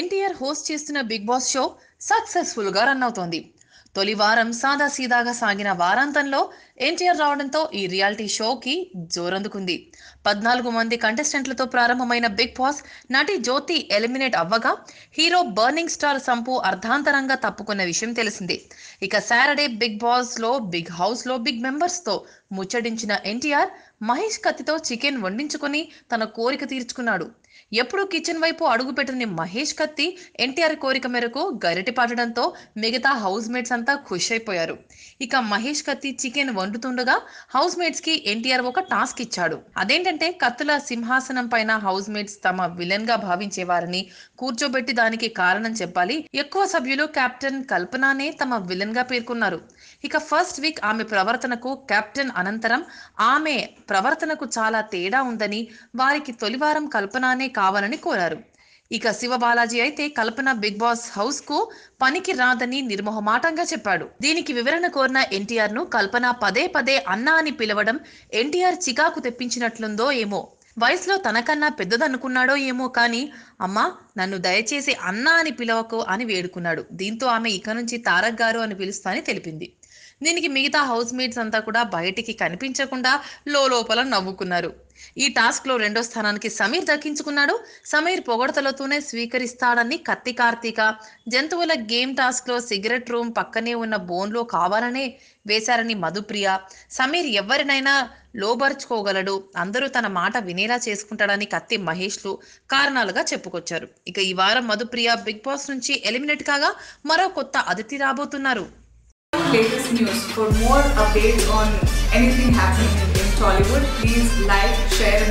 NTR host చేస్తున్న Bigg Boss show successful గా run అవుతోంది తొలి వారం సాదా సీదాగా సాగిన వారాంతంలో ఎన్టీఆర్ రావడంతో ఈ రియాలిటీ షోకి జోరందుకుంది పద్నాలుగు మంది కంటెస్టెంట్లతో ప్రారంభమైన బిగ్ బాస్ నటి జ్యోతి ఎలిమినేట్ అవ్వగా హీరో బర్నింగ్ స్టార్ సంపు అర్ధాంతరంగా తప్పుకున్న విషయం తెలిసింది ఇక సాటర్డే బిగ్ బాస్ లో బిగ్ హౌస్ లో బిగ్ మెంబర్స్ తో ముచ్చడించిన ఎన్టీఆర్ మహేష్ కత్తితో చికెన్ వండించుకొని తన కోరిక తీర్చుకున్నాడు ఎప్పుడూ కిచెన్ వైపు అడుగు పెట్టని మహేష్ కత్తి ఎన్టీఆర్ కోరిక మేరకు గరిటి పాటడంతో మిగతా హౌస్ మేట్స్ అంతా ఖుష్ అయిపోయారు ఇక మహేష్ కత్తి చికెన్ వండుతుండగా హౌస్ మేట్స్ కి ఎన్టీఆర్ ఒక టాస్క్ ఇచ్చాడు అదేంటంటే కత్తుల సింహాసనం పైన హౌస్ మేట్స్ తమ విలన్ గా భావించేవారని కూర్చోబెట్టి దానికి కారణం చెప్పాలి ఎక్కువ సభ్యులు కెప్టెన్ కల్పనానే తమ విలన్ గా పేర్కొన్నారు ఇక ఫస్ట్ వీక్ ఆమె ప్రవర్తనకు కెప్టెన్ అనంతరం ఆమె ప్రవర్తనకు చాలా తేడా ఉందని వారికి తొలివారం కల్పనానే కావాలని కోరారు ఇక శివ బాలాజీ అయితే కల్పన బిగ్ బాస్ హౌస్ కు పనికి రాదని నిర్మోహమాటంగా చెప్పాడు దీనికి వివరణ కోరిన ఎన్టీఆర్ ను కల్పన పదే పదే అన్నా అని పిలవడం ఎన్టీఆర్ చికాకు తెప్పించినట్లుందో ఏమో వయసులో తనకన్నా పెద్దదనుకున్నాడో ఏమో కానీ అమ్మా నన్ను దయచేసి అన్నా అని పిలవకు అని వేడుకున్నాడు దీంతో ఆమె ఇక నుంచి తారక్ గారు అని పిలుస్తా అని తెలిపింది దీనికి మిగతా హౌస్ మేట్స్ అంతా కూడా బయటికి కనిపించకుండా లోపల నవ్వుకున్నారు ఈ టాస్క్ లో రెండో స్థానానికి సమీర్ దక్కించుకున్నాడు సమీర్ పొగడతలతోనే స్వీకరిస్తాడని కత్తి కార్తీక జంతువుల గేమ్ టాస్క్ లో సిగరెట్ రూమ్ పక్కనే ఉన్న బోన్లో కావాలనే వేశారని మధుప్రియ సమీర్ ఎవరినైనా లోబరుచుకోగలడు అందరూ తన మాట వినేలా చేసుకుంటాడని కత్తి మహేష్లు కారణాలుగా చెప్పుకొచ్చారు ఇక ఈ వారం మధుప్రియ బిగ్ బాస్ నుంచి ఎలిమినేట్ కాగా మరో కొత్త అతిథి రాబోతున్నారు latest news. For more updates on anything happening in Tollywood, please like, share and